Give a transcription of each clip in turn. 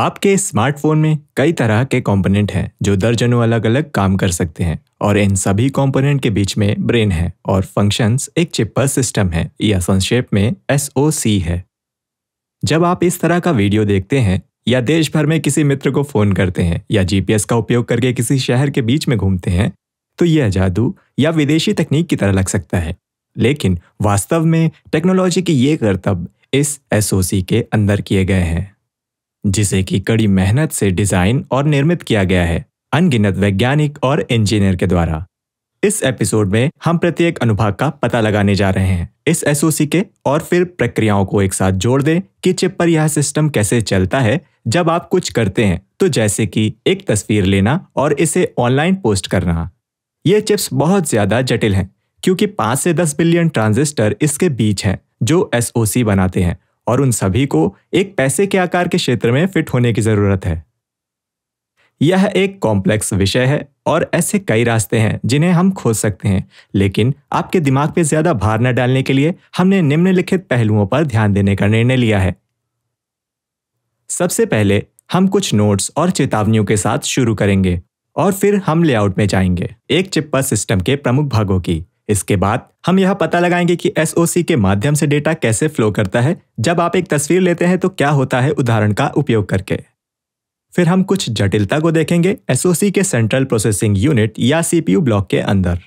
आपके स्मार्टफोन में कई तरह के कंपोनेंट हैं जो दर्जनों अलग अलग काम कर सकते हैं और इन सभी कंपोनेंट के बीच में ब्रेन है और फंक्शंस एक चिप पर सिस्टम है या संक्षेप में एस है जब आप इस तरह का वीडियो देखते हैं या देश भर में किसी मित्र को फोन करते हैं या जीपीएस का उपयोग करके किसी शहर के बीच में घूमते हैं तो यह जादू या विदेशी तकनीक की तरह लग सकता है लेकिन वास्तव में टेक्नोलॉजी की ये करतब इस एसओसी के अंदर किए गए हैं जिसे की कड़ी मेहनत से डिजाइन और निर्मित किया गया है अनगिनत वैज्ञानिक और इंजीनियर के द्वारा इस एपिसोड में हम प्रत्येक अनुभाग का पता लगाने जा रहे हैं इस एसओसी के और फिर प्रक्रियाओं को एक साथ जोड़ दें कि चिप पर यह सिस्टम कैसे चलता है जब आप कुछ करते हैं तो जैसे कि एक तस्वीर लेना और इसे ऑनलाइन पोस्ट करना ये चिप्स बहुत ज्यादा जटिल हैं क्योंकि पांच से दस बिलियन ट्रांजिस्टर इसके बीच हैं जो एसओसी बनाते हैं और उन सभी को एक पैसे के आकार के क्षेत्र में फिट होने की जरूरत है यह एक कॉम्प्लेक्स विषय है और ऐसे कई रास्ते हैं जिन्हें हम खोज सकते हैं लेकिन आपके दिमाग पे ज्यादा भार न डालने के लिए हमने निम्नलिखित पहलुओं पर ध्यान देने का निर्णय लिया है सबसे पहले हम कुछ नोट्स और चेतावनियों के साथ शुरू करेंगे और फिर हम लेआउट में जाएंगे एक चिप्पा सिस्टम के प्रमुख भागों की इसके बाद हम यह पता लगाएंगे कि एस के माध्यम से डेटा कैसे फ्लो करता है जब आप एक तस्वीर लेते हैं तो क्या होता है उदाहरण का उपयोग करके फिर हम कुछ जटिलता को देखेंगे एसओसी के सेंट्रल प्रोसेसिंग यूनिट या सीपीयू ब्लॉक के अंदर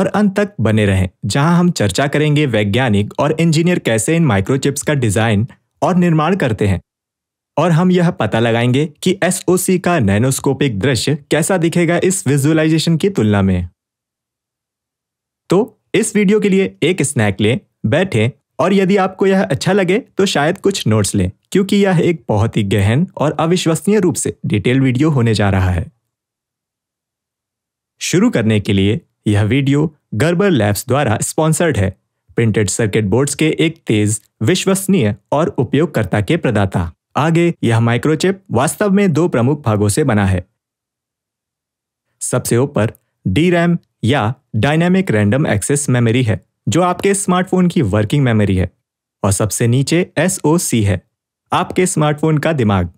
और अंत तक बने रहें जहां हम चर्चा करेंगे वैज्ञानिक और इंजीनियर कैसे इन माइक्रोचिप्स का डिजाइन और निर्माण करते हैं और हम यह पता लगाएंगे कि एसओसी का नैनोस्कोपिक दृश्य कैसा दिखेगा इस विजुअलाइजेशन की तुलना में तो इस वीडियो के लिए एक स्नैक लें बैठे और यदि आपको यह अच्छा लगे तो शायद कुछ नोट्स लें क्योंकि यह एक बहुत ही गहन और अविश्वसनीय रूप से डिटेल वीडियो होने जा रहा है शुरू करने के लिए यह वीडियो गर्बर लैब्स द्वारा स्पॉन्सर्ड है प्रिंटेड सर्किट बोर्ड्स के एक तेज विश्वसनीय और उपयोगकर्ता के प्रदाता आगे यह माइक्रोचिप वास्तव में दो प्रमुख भागों से बना है सबसे ऊपर डी रैम या डायनेमिक रैंडम एक्सेस मेमोरी है जो आपके स्मार्टफोन की वर्किंग मेमोरी है और सबसे नीचे एस है आपके स्मार्टफोन का दिमाग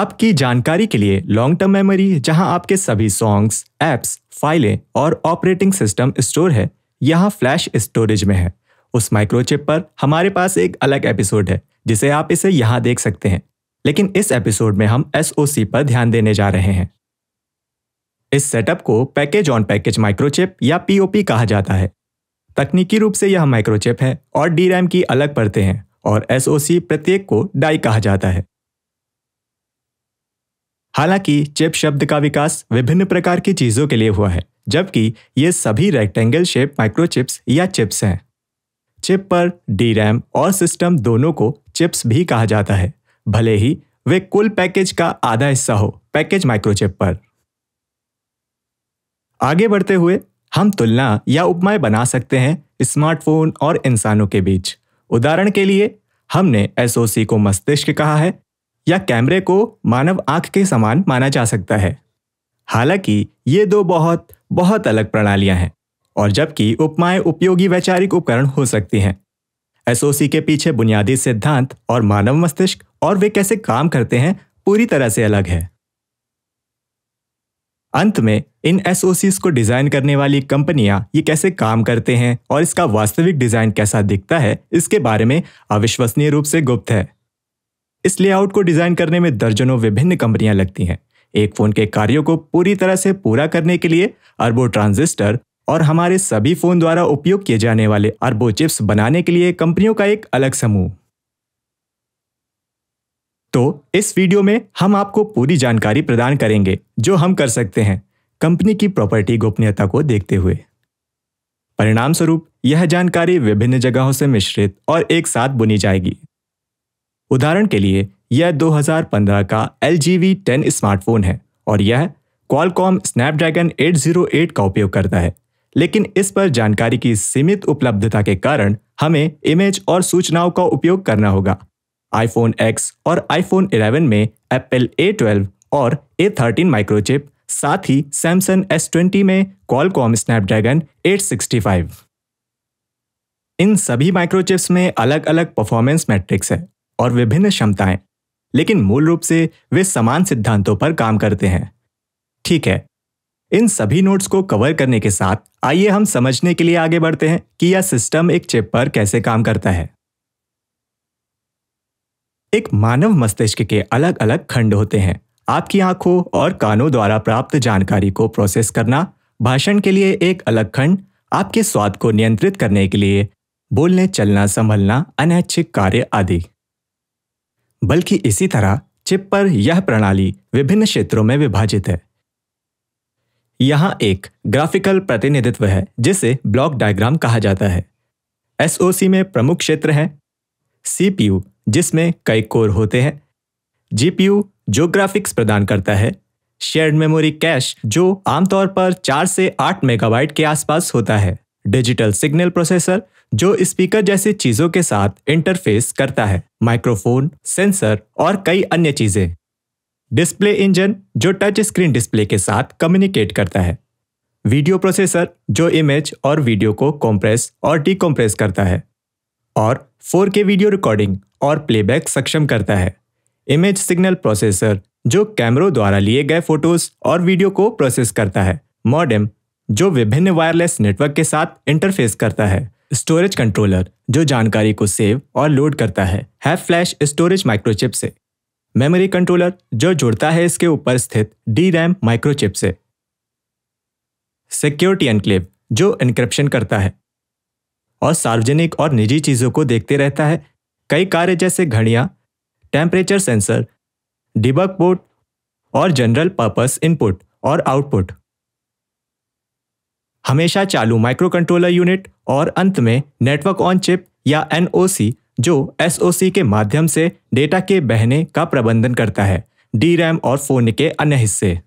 आपकी जानकारी के लिए लॉन्ग टर्म मेमोरी जहां आपके सभी सॉन्ग्स एप्स फाइलें और ऑपरेटिंग सिस्टम स्टोर है यहाँ फ्लैश स्टोरेज में है उस माइक्रोचिप पर हमारे पास एक अलग एपिसोड है जिसे आप इसे यहाँ देख सकते हैं लेकिन इस एपिसोड में हम एस पर ध्यान देने जा रहे हैं इस सेटअप को पैकेज ऑन पैकेज माइक्रोचिप या पीओपी कहा जाता है तकनीकी रूप से यह माइक्रोचिप है और डी की अलग परतें हैं और एसओसी प्रत्येक को डाई कहा जाता है हालांकि चिप शब्द का विकास विभिन्न प्रकार की चीजों के लिए हुआ है जबकि ये सभी रेक्टेंगल शेप माइक्रोचिप्स या चिप्स हैं चिप पर डी और सिस्टम दोनों को चिप्स भी कहा जाता है भले ही वे कुल पैकेज का आधा हिस्सा हो पैकेज माइक्रोचिप पर आगे बढ़ते हुए हम तुलना या उपमाएं बना सकते हैं स्मार्टफोन और इंसानों के बीच उदाहरण के लिए हमने एसओसी को मस्तिष्क कहा है या कैमरे को मानव आंख के समान माना जा सकता है हालांकि ये दो बहुत बहुत अलग प्रणालियां हैं और जबकि उपमाएं उपयोगी वैचारिक उपकरण हो सकती हैं एसओसी के पीछे बुनियादी सिद्धांत और मानव मस्तिष्क और वे कैसे काम करते हैं पूरी तरह से अलग है अंत में इन एसओसीज को डिजाइन करने वाली कंपनियां ये कैसे काम करते हैं और इसका वास्तविक डिजाइन कैसा दिखता है इसके बारे में अविश्वसनीय रूप से गुप्त है इस लेआउट को डिजाइन करने में दर्जनों विभिन्न कंपनियां लगती हैं एक फोन के कार्यों को पूरी तरह से पूरा करने के लिए अरबो ट्रांजिस्टर और हमारे सभी फोन द्वारा उपयोग किए जाने वाले अरबो चिप्स बनाने के लिए कंपनियों का एक अलग समूह तो इस वीडियो में हम आपको पूरी जानकारी प्रदान करेंगे जो हम कर सकते हैं कंपनी की प्रॉपर्टी गोपनीयता को देखते हुए परिणाम स्वरूप यह जानकारी विभिन्न जगहों से मिश्रित और एक साथ बुनी जाएगी उदाहरण के लिए यह 2015 का L G V ten smartphone है और यह क्वालकॉम स्नैपड्रैगन 808 का उपयोग करता है लेकिन इस पर जानकारी की सीमित उपलब्धता के कारण हमें इमेज और सूचनाओं का उपयोग करना होगा आईफोन एक्स और आईफोन 11 में एप्पल ए और थर्टीन माइक्रोचिप साथ ही सैमसंग ट्वेंटी में कॉलकॉम स्नैपड्रैगन 865। इन सभी माइक्रोचिप्स में अलग अलग परफॉर्मेंस मैट्रिक्स है और विभिन्न क्षमताएं लेकिन मूल रूप से वे समान सिद्धांतों पर काम करते हैं ठीक है इन सभी नोट्स को कवर करने के साथ आइए हम समझने के लिए आगे बढ़ते हैं कि यह सिस्टम एक चिप पर कैसे काम करता है एक मानव मस्तिष्क के अलग अलग खंड होते हैं आपकी आंखों और कानों द्वारा प्राप्त जानकारी को प्रोसेस करना भाषण के लिए एक अलग खंड आपके स्वाद को नियंत्रित करने के लिए बोलने चलना संभलना अनैच्छिक कार्य आदि बल्कि इसी तरह चिप पर यह प्रणाली विभिन्न क्षेत्रों में विभाजित है यहां एक ग्राफिकल प्रतिनिधित्व है जिसे ब्लॉक डायग्राम कहा जाता है एसओसी में प्रमुख क्षेत्र है सीपीयू जिसमें कई कोर होते हैं जीपीयू जो ग्राफिक्स प्रदान करता है शेयर्ड मेमोरी कैश जो आमतौर पर 4 से 8 मेगाबाइट के आसपास होता है डिजिटल सिग्नल प्रोसेसर जो स्पीकर जैसी चीजों के साथ इंटरफेस करता है माइक्रोफोन सेंसर और कई अन्य चीजें डिस्प्ले इंजन जो टच स्क्रीन डिस्प्ले के साथ कम्युनिकेट करता है वीडियो प्रोसेसर जो इमेज और वीडियो को कॉम्प्रेस और डिकम्प्रेस करता है और 4K वीडियो रिकॉर्डिंग और प्लेबैक सक्षम करता है इमेज सिग्नल प्रोसेसर जो कैमरों द्वारा लिए गए फोटोज और वीडियो को प्रोसेस करता है मॉडेम जो विभिन्न वायरलेस नेटवर्क के साथ इंटरफेस करता है स्टोरेज कंट्रोलर जो जानकारी को सेव और लोड करता है हैफ फ्लैश स्टोरेज माइक्रोचिप से मेमोरी कंट्रोलर जो जुड़ता है इसके ऊपर स्थित डी रैम माइक्रोचिप से सिक्योरिटी एनक्लेव जो इनक्रिप्शन करता है और सार्वजनिक और निजी चीज़ों को देखते रहता है कई कार्य जैसे घड़िया टेम्परेचर सेंसर डिबक बोर्ड और जनरल पर्पस इनपुट और आउटपुट हमेशा चालू माइक्रो कंट्रोलर यूनिट और अंत में नेटवर्क ऑन चिप या एन जो एस के माध्यम से डेटा के बहने का प्रबंधन करता है डी और फोन के अन्य हिस्से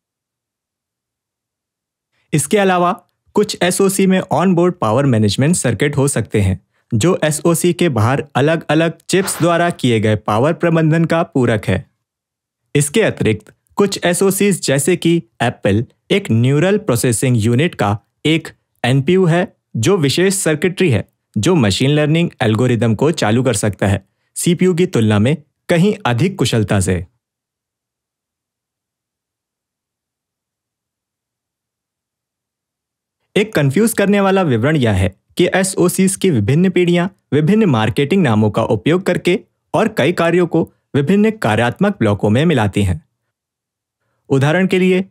इसके अलावा कुछ एसओसी में on board power management circuit हो सकते हैं जो सी के बाहर अलग अलग चिप्स द्वारा किए गए पावर प्रबंधन का पूरक है इसके अतिरिक्त कुछ एसओसीज जैसे कि एप्पल एक न्यूरल प्रोसेसिंग यूनिट का एक एनपीयू है जो विशेष सर्किटरी है जो मशीन लर्निंग एल्गोरिदम को चालू कर सकता है सीपीयू की तुलना में कहीं अधिक कुशलता से एक कंफ्यूज करने वाला विवरण यह है कि एस की विभिन्न पीढ़ियां विभिन्न मार्केटिंग नामों का उपयोग करके और कई कार्यों को विभिन्न कार्यात्मक ब्लॉकों में मिलाती हैं उदाहरण के लिए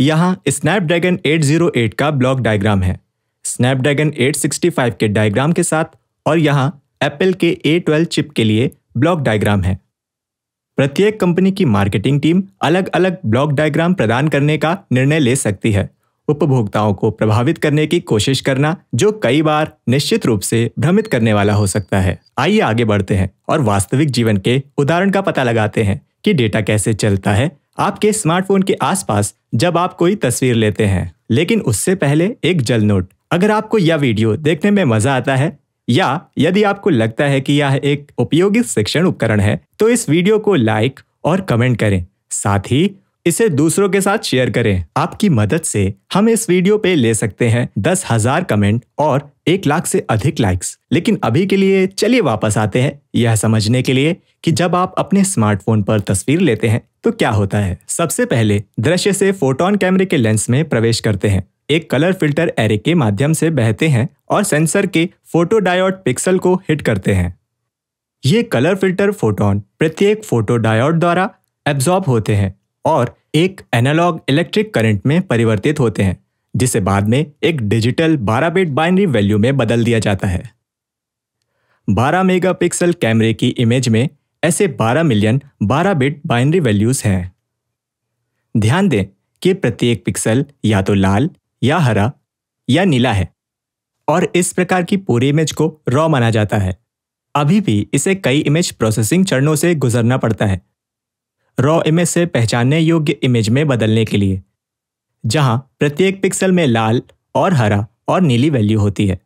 यहाँ स्नैपड्रैगन 808 का ब्लॉक डायग्राम है स्नैपड्रैगन 865 के डायग्राम के साथ और यहाँ एप्पल के A12 चिप के लिए ब्लॉक डायग्राम है प्रत्येक कंपनी की मार्केटिंग टीम अलग अलग ब्लॉक डायग्राम प्रदान करने का निर्णय ले सकती है उपभोक्ताओं को प्रभावित करने की कोशिश करना जो कई बार निश्चित रूप से भ्रमित करने वाला हो सकता है आइए आगे बढ़ते हैं और वास्तविक जीवन के उदाहरण का पता लगाते हैं कि डेटा कैसे चलता है आपके स्मार्टफोन के आसपास जब आप कोई तस्वीर लेते हैं लेकिन उससे पहले एक जल नोट अगर आपको यह वीडियो देखने में मजा आता है या यदि आपको लगता है कि यह एक उपयोगी शिक्षण उपकरण है तो इस वीडियो को लाइक और कमेंट करें साथ ही इसे दूसरों के साथ शेयर करें आपकी मदद से हम इस वीडियो पे ले सकते हैं दस हजार कमेंट और एक लाख से अधिक लाइक्स लेकिन अभी के लिए चलिए वापस आते हैं यह समझने के लिए कि जब आप अपने स्मार्टफोन पर तस्वीर लेते हैं तो क्या होता है सबसे पहले दृश्य से फोटोन कैमरे के लेंस में प्रवेश करते हैं एक कलर फिल्टर एरे के माध्यम से बहते हैं और सेंसर के फोटोडायोड पिक्सल को हिट करते हैं ये कलर फिल्टर फोटोन प्रत्येक फोटोडायोड द्वारा एब्जॉर्ब होते हैं और एक एनालॉग इलेक्ट्रिक करंट में परिवर्तित होते हैं जिसे बाद में एक डिजिटल 12 बिट बाइनरी वैल्यू में बदल दिया जाता है 12 मेगापिक्सल कैमरे की इमेज में ऐसे 12 मिलियन 12 बिट बाइनरी वैल्यूज हैं ध्यान दें कि प्रत्येक पिक्सल या तो लाल या हरा या नीला है और इस प्रकार की पूरी इमेज को रॉ माना जाता है अभी भी इसे कई इमेज प्रोसेसिंग चरणों से गुजरना पड़ता है रॉ इमेज से पहचानने योग्य इमेज में बदलने के लिए जहां प्रत्येक पिक्सल में लाल और हरा और नीली वैल्यू होती है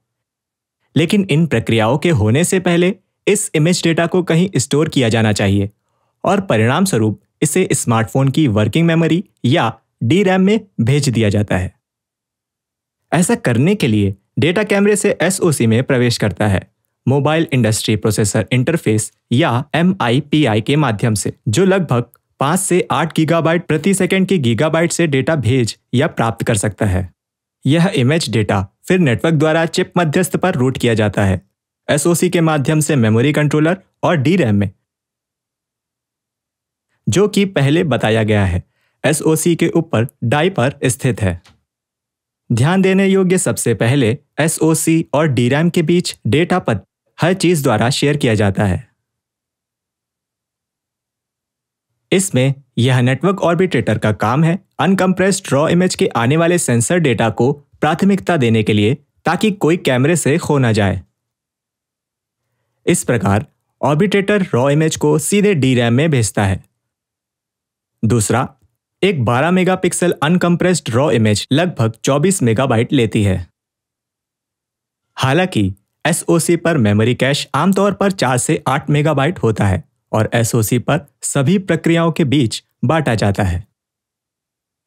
लेकिन इन प्रक्रियाओं के होने से पहले इस इमेज डेटा को कहीं स्टोर किया जाना चाहिए और परिणाम स्वरूप इसे स्मार्टफोन की वर्किंग मेमोरी या डी रैम में भेज दिया जाता है ऐसा करने के लिए डेटा कैमरे से एसओसी में प्रवेश करता है मोबाइल इंडस्ट्री प्रोसेसर इंटरफेस या एम के माध्यम से जो लगभग पाँच से आठ गीगाबाइट प्रति सेकंड की गीगाबाइट से डेटा भेज या प्राप्त कर सकता है यह इमेज डेटा फिर नेटवर्क द्वारा चिप मध्यस्थ पर रूट किया जाता है एसओसी के माध्यम से मेमोरी कंट्रोलर और डी रैम में जो कि पहले बताया गया है एसओसी के ऊपर डाई पर स्थित है ध्यान देने योग्य सबसे पहले एसओसी और डी रैम के बीच डेटा पथ हर चीज द्वारा शेयर किया जाता है इसमें यह नेटवर्क ऑर्बिट्रेटर का काम है अनकम्प्रेस्ड रॉ इमेज के आने वाले सेंसर डेटा को प्राथमिकता देने के लिए ताकि कोई कैमरे से खो ना जाए इस प्रकार ऑर्बिट्रेटर रॉ इमेज को सीधे डी रैम में भेजता है दूसरा एक 12 मेगापिक्सल अनकम्प्रेस्ड रॉ इमेज लगभग 24 मेगाबाइट लेती है हालांकि एस पर मेमोरी कैश आमतौर पर चार से आठ मेगाबाइट होता है और एस पर सभी प्रक्रियाओं के बीच बांटा जाता है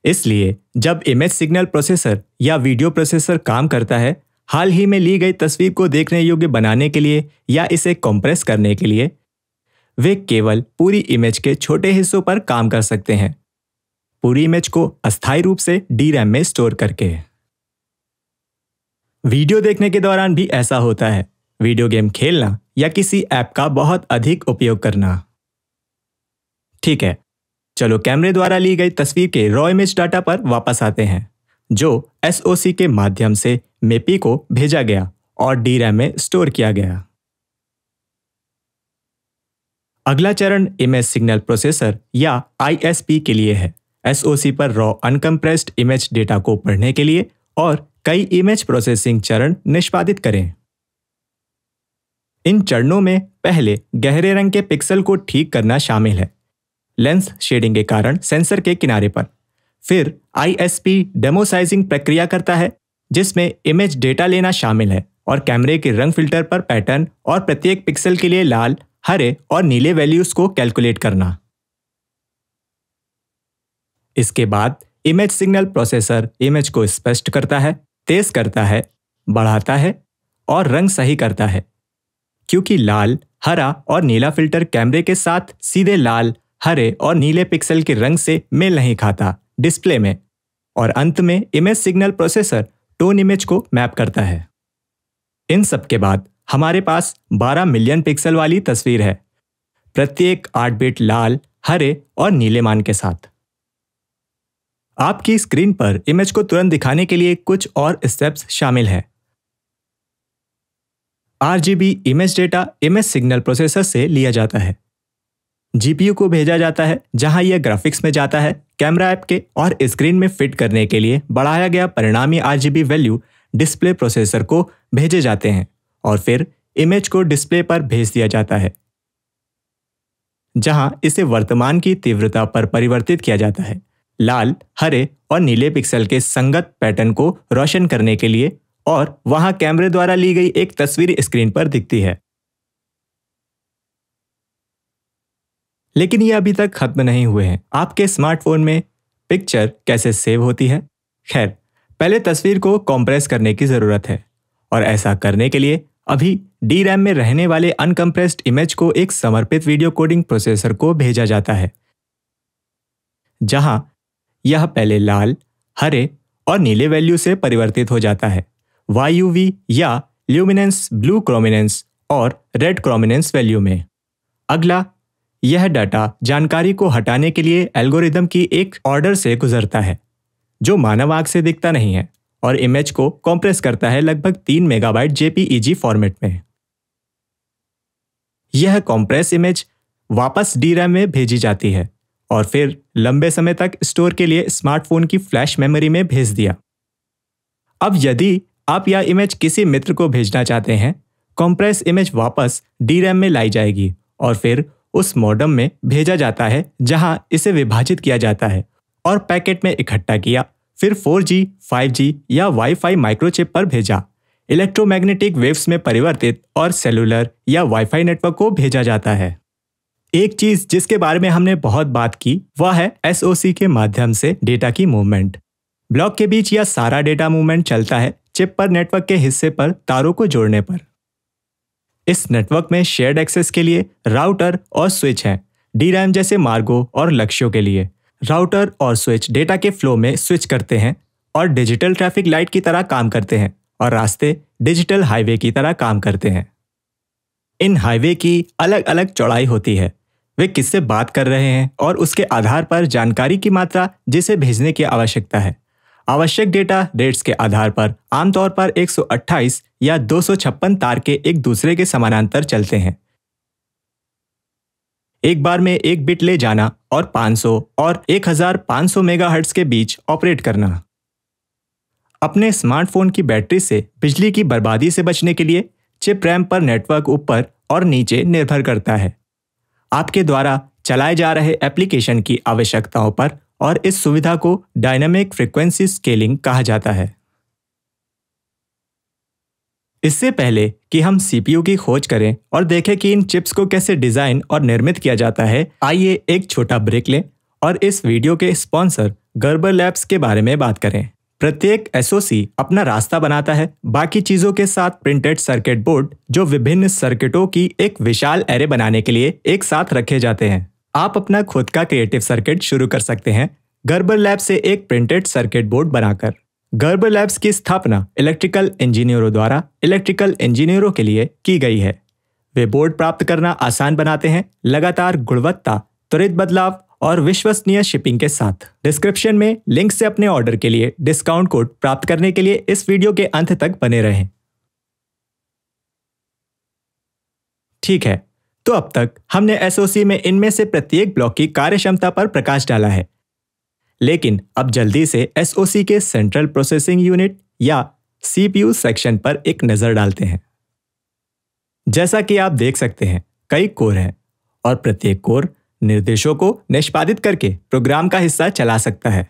इसलिए जब इमेज सिग्नल प्रोसेसर या वीडियो प्रोसेसर काम करता है हाल ही में ली गई तस्वीर को देखने योग्य बनाने के लिए या इसे कंप्रेस करने के लिए वे केवल पूरी इमेज के छोटे हिस्सों पर काम कर सकते हैं पूरी इमेज को अस्थायी रूप से डी रैम में स्टोर करके वीडियो देखने के दौरान भी ऐसा होता है वीडियो गेम खेलना या किसी ऐप का बहुत अधिक उपयोग करना ठीक है चलो कैमरे द्वारा ली गई तस्वीर के रॉ इमेज डाटा पर वापस आते हैं जो एस के माध्यम से मेपी e को भेजा गया और डी में स्टोर किया गया अगला चरण इमेज सिग्नल प्रोसेसर या पी के लिए है एसओसी पर रॉ अनकम्प्रेस्ड इमेज डेटा को पढ़ने के लिए और कई इमेज प्रोसेसिंग चरण निष्पादित करें इन चरणों में पहले गहरे रंग के पिक्सल को ठीक करना शामिल है लेंस शेडिंग के कारण सेंसर के किनारे पर फिर आईएसपी डेमोसाइजिंग प्रक्रिया करता है जिसमें इमेज डेटा लेना शामिल है और कैमरे के रंग फिल्टर पर पैटर्न और प्रत्येक पिक्सल के लिए लाल हरे और नीले वैल्यूज को कैलकुलेट करना इसके बाद इमेज सिग्नल प्रोसेसर इमेज को स्पष्ट करता है तेज करता है बढ़ाता है और रंग सही करता है क्योंकि लाल हरा और नीला फिल्टर कैमरे के साथ सीधे लाल हरे और नीले पिक्सल के रंग से मेल नहीं खाता डिस्प्ले में और अंत में image signal processor tone image को मैप करता है इन सब के बाद हमारे पास 12 मिलियन पिक्सल वाली तस्वीर है प्रत्येक 8 बिट लाल हरे और नीले मान के साथ आपकी स्क्रीन पर इमेज को तुरंत दिखाने के लिए कुछ और स्टेप्स शामिल हैं RGB image data image signal processor से लिया जाता है जीपीयू को भेजा जाता है जहां यह ग्राफिक्स में जाता है कैमरा ऐप के और स्क्रीन में फिट करने के लिए बढ़ाया गया परिणामी आरजीबी वैल्यू डिस्प्ले प्रोसेसर को भेजे जाते हैं और फिर इमेज को डिस्प्ले पर भेज दिया जाता है जहां इसे वर्तमान की तीव्रता पर परिवर्तित किया जाता है लाल हरे और नीले पिक्सल के संगत पैटर्न को रोशन करने के लिए और वहां कैमरे द्वारा ली गई एक तस्वीर स्क्रीन पर दिखती है लेकिन ये अभी तक खत्म नहीं हुए हैं आपके स्मार्टफोन में पिक्चर कैसे सेव होती है खैर पहले तस्वीर को कॉम्प्रेस करने की ज़रूरत है और ऐसा करने के लिए अभी डी रैम में रहने वाले अनकम्प्रेस्ड इमेज को एक समर्पित वीडियो कोडिंग प्रोसेसर को भेजा जाता है जहां यह पहले लाल हरे और नीले वैल्यू से परिवर्तित हो जाता है वाई या ल्यूमिनेंस ब्लू क्रोमिनेंस और रेड क्रोमिनेंस वैल्यू में अगला यह डाटा जानकारी को हटाने के लिए एल्गोरिदम की एक ऑर्डर से गुजरता है जो मानव आग से दिखता नहीं है और इमेज को कॉम्प्रेस करता है लगभग तीन मेगाबाइट जेपीईजी फॉर्मेट में यह कॉम्प्रेस इमेज वापस डी में भेजी जाती है और फिर लंबे समय तक स्टोर के लिए स्मार्टफोन की फ्लैश मेमोरी में भेज दिया अब यदि आप यह इमेज किसी मित्र को भेजना चाहते हैं कॉम्प्रेस इमेज वापस डी में लाई जाएगी और फिर उस मॉडम में भेजा जाता है जहां इसे विभाजित किया जाता है और पैकेट में इकट्ठा किया फिर 4G, 5G या वाईफाई माइक्रोचिप पर भेजा इलेक्ट्रोमैग्नेटिक वेव्स में परिवर्तित और सेलुलर या वाईफाई नेटवर्क को भेजा जाता है एक चीज जिसके बारे में हमने बहुत बात की वह है एसओसी के माध्यम से डेटा की मूवमेंट ब्लॉक के बीच यह सारा डेटा मूवमेंट चलता है चिप पर नेटवर्क के हिस्से पर तारों को जोड़ने पर इस नेटवर्क में शेयर्ड एक्सेस के लिए राउटर और स्विच हैं डी जैसे मार्गों और लक्ष्यों के लिए राउटर और स्विच डेटा के फ्लो में स्विच करते हैं और डिजिटल ट्रैफिक लाइट की तरह काम करते हैं और रास्ते डिजिटल हाईवे की तरह काम करते हैं इन हाईवे की अलग अलग चौड़ाई होती है वे किससे बात कर रहे हैं और उसके आधार पर जानकारी की मात्रा जिसे भेजने की आवश्यकता है आवश्यक डेटा रेट्स के आधार पर आमतौर पर 128 या दो तार के एक दूसरे के समानांतर चलते हैं एक बार में एक बिट ले जाना और 500 और 1500 मेगाहर्ट्ज के बीच ऑपरेट करना अपने स्मार्टफोन की बैटरी से बिजली की बर्बादी से बचने के लिए चिप रैम पर नेटवर्क ऊपर और नीचे निर्भर करता है आपके द्वारा चलाए जा रहे एप्लीकेशन की आवश्यकताओं पर और इस सुविधा को डायनामिक फ्रीक्वेंसी स्केलिंग कहा जाता है इससे पहले कि हम सीपीयू की खोज करें और देखें कि इन चिप्स को कैसे डिजाइन और निर्मित किया जाता है आइए एक छोटा ब्रेक लें और इस वीडियो के स्पॉन्सर गर्बर लैब्स के बारे में बात करें प्रत्येक एसओसी अपना रास्ता बनाता है बाकी चीजों के साथ प्रिंटेड सर्किट बोर्ड जो विभिन्न सर्किटों की एक विशाल एरे बनाने के लिए एक साथ रखे जाते हैं आप अपना खुद का क्रिएटिव सर्किट शुरू कर सकते हैं गर्बर लैब से एक प्रिंटेड सर्किट बोर्ड बनाकर गर्बर लैब्स की स्थापना इलेक्ट्रिकल इंजीनियरों द्वारा इलेक्ट्रिकल इंजीनियरों के लिए की गई है वे बोर्ड प्राप्त करना आसान बनाते हैं लगातार गुणवत्ता त्वरित बदलाव और विश्वसनीय शिपिंग के साथ डिस्क्रिप्शन में लिंक से अपने ऑर्डर के लिए डिस्काउंट कोड प्राप्त करने के लिए इस वीडियो के अंत तक बने रहें ठीक है तो अब तक हमने एसओसी में इनमें से प्रत्येक ब्लॉक की कार्यक्षमता पर प्रकाश डाला है लेकिन अब जल्दी से एसओसी के सेंट्रल प्रोसेसिंग यूनिट या सीपीयू सेक्शन पर एक नज़र डालते हैं जैसा कि आप देख सकते हैं कई कोर हैं और प्रत्येक कोर निर्देशों को निष्पादित करके प्रोग्राम का हिस्सा चला सकता है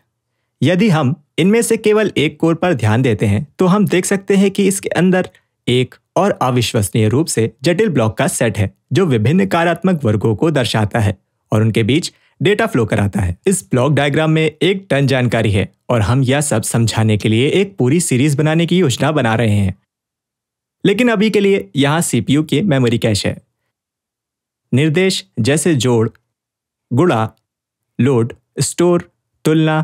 यदि हम इनमें से केवल एक कोर पर ध्यान देते हैं तो हम देख सकते हैं कि इसके अंदर एक और अविश्वसनीय रूप से जटिल ब्लॉक का सेट है जो विभिन्न कार्यात्मक वर्गों को दर्शाता है और उनके बीच डेटा फ्लो कराता है इस ब्लॉक डायग्राम में एक टन जानकारी है और हम यह सब समझाने के लिए एक पूरी सीरीज बनाने की योजना बना रहे हैं लेकिन अभी के लिए यहाँ सीपीयू की मेमोरी कैश है निर्देश जैसे जोड़ गुड़ा लोड स्टोर तुलना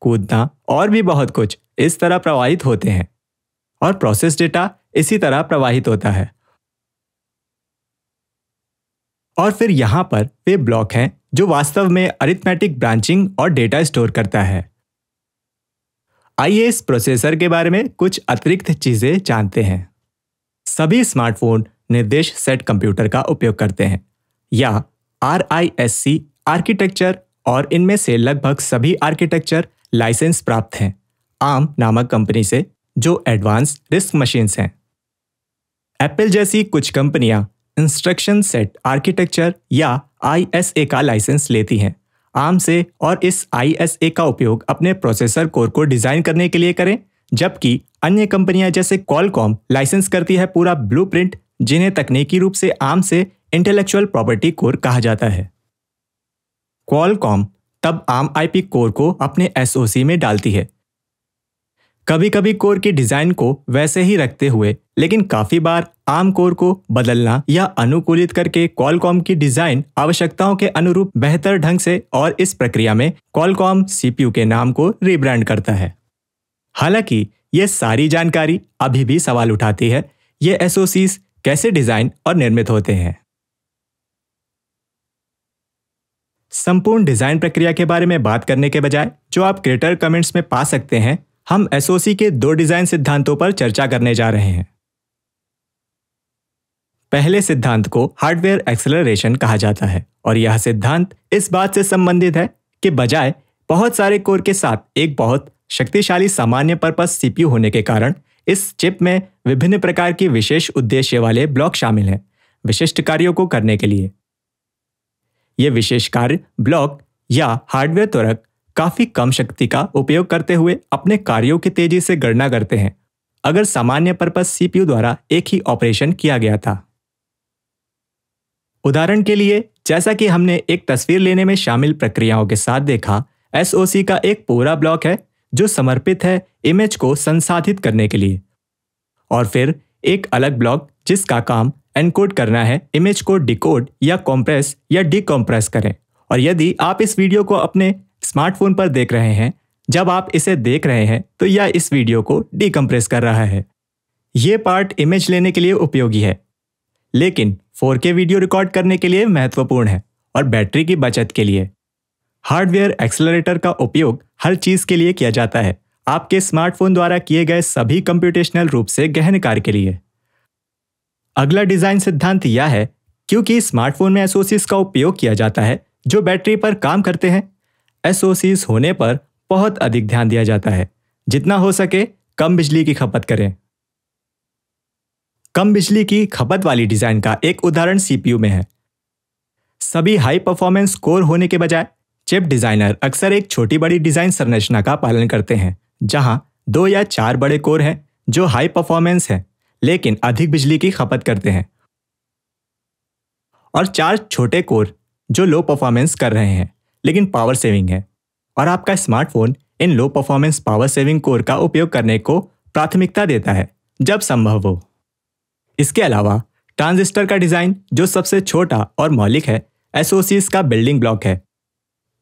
कूदना और भी बहुत कुछ इस तरह प्रवाहित होते हैं और प्रोसेस डेटा इसी तरह प्रवाहित होता है और फिर यहां पर वे ब्लॉक हैं जो वास्तव में अरिथमेटिक ब्रांचिंग और डेटा स्टोर करता है आइए इस प्रोसेसर के बारे में कुछ अतिरिक्त चीजें जानते हैं सभी स्मार्टफोन निर्देश सेट कंप्यूटर का उपयोग करते हैं या R I S C architecture और इनमें से लगभग सभी आर्किटेक्चर लाइसेंस प्राप्त हैं आम नामक कंपनी से जो एडवांस रिस्क मशीन्स हैं एप्पल जैसी कुछ कंपनियां इंस्ट्रक्शन सेट आर्किटेक्चर या आई का लाइसेंस लेती हैं आम से और इस आई का उपयोग अपने प्रोसेसर कोर को डिज़ाइन करने के लिए करें जबकि अन्य कंपनियां जैसे कॉलकॉम लाइसेंस करती है पूरा ब्लूप्रिंट जिन्हें तकनीकी रूप से आम से इंटेलेक्चुअल प्रॉपर्टी कोर कहा जाता है क्वालकॉम तब आम आईपी कोर को अपने एसओसी में डालती है कभी कभी कोर की डिजाइन को वैसे ही रखते हुए लेकिन काफी बार आम कोर को बदलना या अनुकूलित करके क्वालकॉम की डिजाइन आवश्यकताओं के अनुरूप बेहतर ढंग से और इस प्रक्रिया में क्वालकॉम सीपीयू के नाम को रिब्रांड करता है हालांकि ये सारी जानकारी अभी भी सवाल उठाती है ये एसओसीस कैसे डिजाइन और निर्मित होते हैं संपूर्ण डिजाइन प्रक्रिया के बारे में बात करने के बजाय जो आप क्रिएटर कमेंट्स में पा सकते हैं हम एसओसी के दो डिजाइन सिद्धांतों पर चर्चा करने जा रहे हैं पहले सिद्धांत को हार्डवेयर एक्सेलरेशन कहा जाता है और यह सिद्धांत इस बात से संबंधित है कि बजाय बहुत सारे कोर के साथ एक बहुत शक्तिशाली सामान्य पर्पज सीपीयू होने के कारण इस चिप में विभिन्न प्रकार की विशेष उद्देश्य वाले ब्लॉक शामिल हैं विशिष्ट कार्यों को करने के लिए ये विशेष कार्य ब्लॉक या हार्डवेयर त्वरक काफी कम शक्ति का उपयोग करते हुए अपने कार्यों की तेजी से गणना करते हैं अगर सामान्य पर्पज सीपीयू द्वारा एक ही ऑपरेशन किया गया था उदाहरण के लिए जैसा कि हमने एक तस्वीर लेने में शामिल प्रक्रियाओं के साथ देखा एसओसी का एक पूरा ब्लॉक है जो समर्पित है इमेज को संसाधित करने के लिए और फिर एक अलग ब्लॉक जिसका काम एनकोड करना है इमेज को डिकोड या कॉम्प्रेस या डिकॉम्प्रेस करें और यदि आप इस वीडियो को अपने स्मार्टफोन पर देख रहे हैं जब आप इसे देख रहे हैं तो यह इस वीडियो को डिकम्प्रेस कर रहा है ये पार्ट इमेज लेने के लिए उपयोगी है लेकिन 4K वीडियो रिकॉर्ड करने के लिए महत्वपूर्ण है और बैटरी की बचत के लिए हार्डवेयर एक्सेलरेटर का उपयोग हर चीज़ के लिए किया जाता है आपके स्मार्टफोन द्वारा किए गए सभी कंप्यूटेशनल रूप से गहन कार्य के लिए अगला डिजाइन सिद्धांत यह है क्योंकि स्मार्टफोन में एसोसिस का उपयोग किया जाता है जो बैटरी पर काम करते हैं एसोसिस होने पर बहुत अधिक ध्यान दिया जाता है जितना हो सके कम बिजली की खपत करें कम बिजली की खपत वाली डिजाइन का एक उदाहरण सीपीयू में है सभी हाई परफॉर्मेंस कोर होने के बजाय चिप डिजाइनर अक्सर एक छोटी बड़ी डिजाइन संरचना का पालन करते हैं जहां दो या चार बड़े कोर हैं जो हाई परफॉर्मेंस हैं लेकिन अधिक बिजली की खपत करते हैं और चार छोटे कोर जो लो परफॉर्मेंस कर रहे हैं लेकिन पावर सेविंग है और आपका स्मार्टफोन इन low performance power saving core का उपयोग करने को प्राथमिकता देता है जब संभव हो इसके अलावा ट्रांजिस्टर का डिज़ाइन जो सबसे छोटा और मौलिक है एसओसीस का बिल्डिंग ब्लॉक है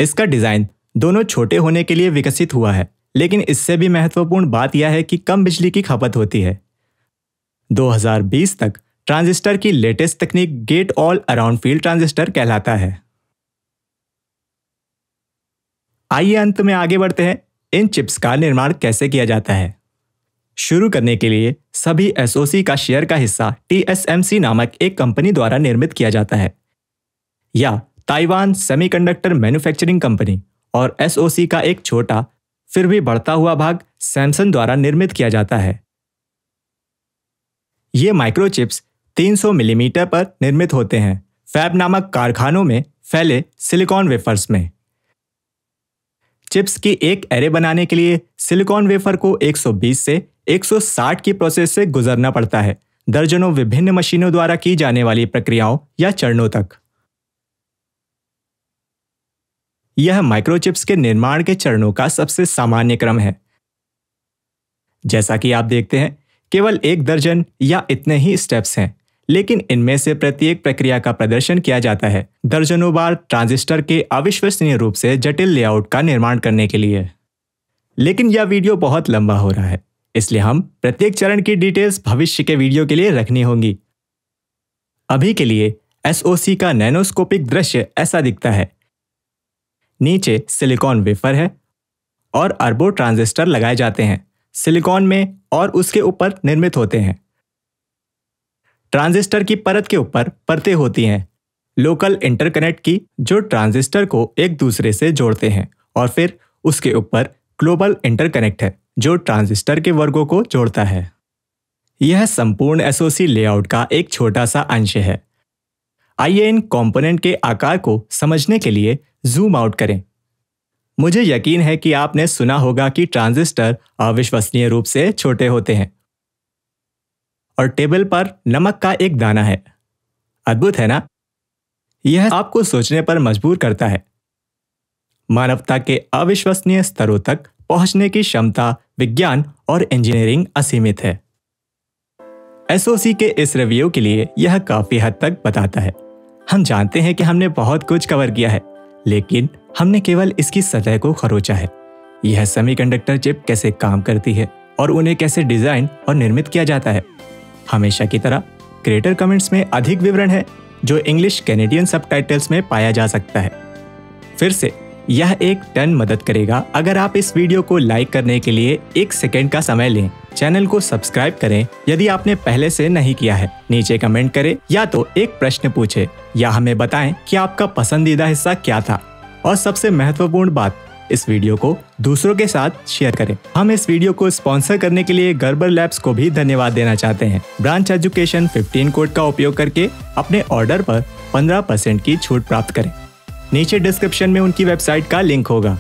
इसका डिज़ाइन दोनों छोटे होने के लिए विकसित हुआ है लेकिन इससे भी महत्वपूर्ण बात यह है कि कम बिजली की खपत होती है 2020 तक ट्रांजिस्टर की लेटेस्ट तकनीक gate all around field transistor कहलाता है आइए अंत में आगे बढ़ते हैं इन चिप्स का निर्माण कैसे किया जाता है शुरू करने के लिए सभी एसओसी का शेयर का हिस्सा टीएसएमसी नामक एक कंपनी द्वारा निर्मित किया जाता है या ताइवान सेमीकंडक्टर मैन्युफैक्चरिंग कंपनी और एसओसी का एक छोटा फिर भी बढ़ता हुआ भाग सैमसंग द्वारा निर्मित किया जाता है ये माइक्रोचिप्स 300 मिलीमीटर पर निर्मित होते हैं फैब नामक कारखानों में फैले सिलिकॉन वेफर्स में चिप्स की एक एरे बनाने के लिए सिलिकॉन वेफर को 120 से 160 की प्रोसेस से गुजरना पड़ता है दर्जनों विभिन्न मशीनों द्वारा की जाने वाली प्रक्रियाओं या चरणों तक यह माइक्रोचिप्स के निर्माण के चरणों का सबसे सामान्य क्रम है जैसा कि आप देखते हैं केवल एक दर्जन या इतने ही स्टेप्स हैं लेकिन इनमें से प्रत्येक प्रक्रिया का प्रदर्शन किया जाता है दर्जनों बार ट्रांजिस्टर के अविश्वसनीय रूप से जटिल लेआउट का निर्माण करने के लिए लेकिन यह वीडियो बहुत लंबा हो रहा है इसलिए हम प्रत्येक चरण की डिटेल्स भविष्य के वीडियो के लिए रखनी होंगी अभी के लिए एसओसी का नैनोस्कोपिक दृश्य ऐसा दिखता है नीचे सिलिकॉन वेफर है और अरबो ट्रांजिस्टर लगाए जाते हैं सिलिकॉन में और उसके ऊपर निर्मित होते हैं ट्रांजिस्टर की परत के ऊपर परतें होती हैं लोकल इंटरकनेक्ट की जो ट्रांजिस्टर को एक दूसरे से जोड़ते हैं और फिर उसके ऊपर ग्लोबल इंटरकनेक्ट है जो ट्रांजिस्टर के वर्गों को जोड़ता है यह संपूर्ण एसओसी लेआउट का एक छोटा सा अंश है आइए इन कंपोनेंट के आकार को समझने के लिए जूम आउट करें मुझे यकीन है कि आपने सुना होगा कि ट्रांजिस्टर अविश्वसनीय रूप से छोटे होते हैं और टेबल पर नमक का एक दाना है अद्भुत है ना यह आपको सोचने पर मजबूर करता है मानवता के अविश्वसनीय स्तरों तक पहुंचने की क्षमता विज्ञान और इंजीनियरिंग असीमित है एसओसी के इस रिव्यू के लिए यह काफी हद तक बताता है हम जानते हैं कि हमने बहुत कुछ कवर किया है लेकिन हमने केवल इसकी सतह को खरोचा है यह सेमीकंडक्टर चिप कैसे काम करती है और उन्हें कैसे डिजाइन और निर्मित किया जाता है हमेशा की तरह क्रिएटर कमेंट्स में अधिक विवरण है जो इंग्लिश कैनेडियन सब में पाया जा सकता है फिर से यह एक टन मदद करेगा अगर आप इस वीडियो को लाइक करने के लिए एक सेकेंड का समय लें चैनल को सब्सक्राइब करें यदि आपने पहले से नहीं किया है नीचे कमेंट करें या तो एक प्रश्न पूछे या हमें बताएं कि आपका पसंदीदा हिस्सा क्या था और सबसे महत्वपूर्ण बात इस वीडियो को दूसरों के साथ शेयर करें हम इस वीडियो को स्पॉन्सर करने के लिए गर्बर लैब्स को भी धन्यवाद देना चाहते हैं ब्रांच एजुकेशन 15 कोड का उपयोग करके अपने ऑर्डर पर 15 परसेंट की छूट प्राप्त करें नीचे डिस्क्रिप्शन में उनकी वेबसाइट का लिंक होगा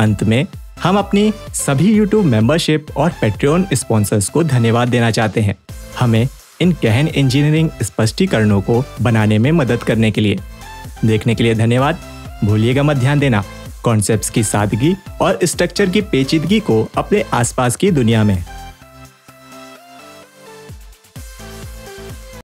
अंत में हम अपनी सभी यूट्यूब मेंबरशिप और पेट्रियन स्पॉन्सर्स को धन्यवाद देना चाहते हैं हमें इन गहन इंजीनियरिंग स्पष्टीकरणों को बनाने में मदद करने के लिए देखने के लिए धन्यवाद भूलिएगा मत ध्यान देना कॉन्सेप्ट्स की सादगी और स्ट्रक्चर की पेचीदगी को अपने आसपास की दुनिया में